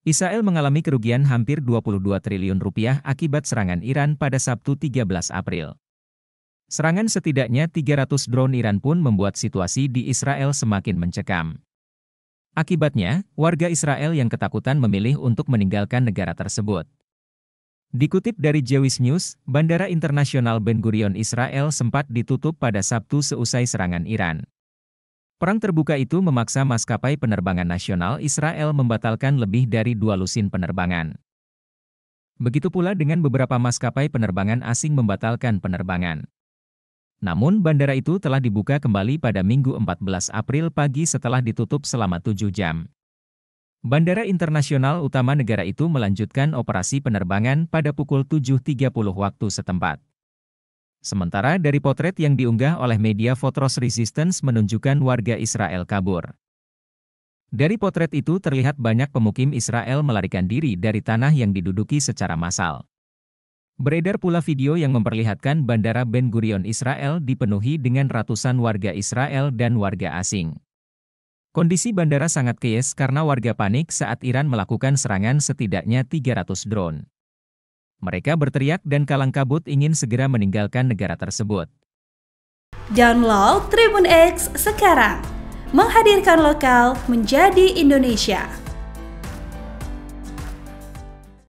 Israel mengalami kerugian hampir 22 triliun rupiah akibat serangan Iran pada Sabtu 13 April. Serangan setidaknya 300 drone Iran pun membuat situasi di Israel semakin mencekam. Akibatnya, warga Israel yang ketakutan memilih untuk meninggalkan negara tersebut. Dikutip dari Jewish News, Bandara Internasional Ben Gurion Israel sempat ditutup pada Sabtu seusai serangan Iran. Perang terbuka itu memaksa maskapai penerbangan nasional Israel membatalkan lebih dari dua lusin penerbangan. Begitu pula dengan beberapa maskapai penerbangan asing membatalkan penerbangan. Namun bandara itu telah dibuka kembali pada Minggu 14 April pagi setelah ditutup selama tujuh jam. Bandara Internasional Utama negara itu melanjutkan operasi penerbangan pada pukul 7.30 waktu setempat. Sementara dari potret yang diunggah oleh media Fotos Resistance menunjukkan warga Israel kabur. Dari potret itu terlihat banyak pemukim Israel melarikan diri dari tanah yang diduduki secara massal. Beredar pula video yang memperlihatkan Bandara Ben Gurion Israel dipenuhi dengan ratusan warga Israel dan warga asing. Kondisi bandara sangat keyes karena warga panik saat Iran melakukan serangan setidaknya 300 drone. Mereka berteriak dan kalang kabut ingin segera meninggalkan negara tersebut. Download Tribun X sekarang. Menghadirkan lokal menjadi Indonesia.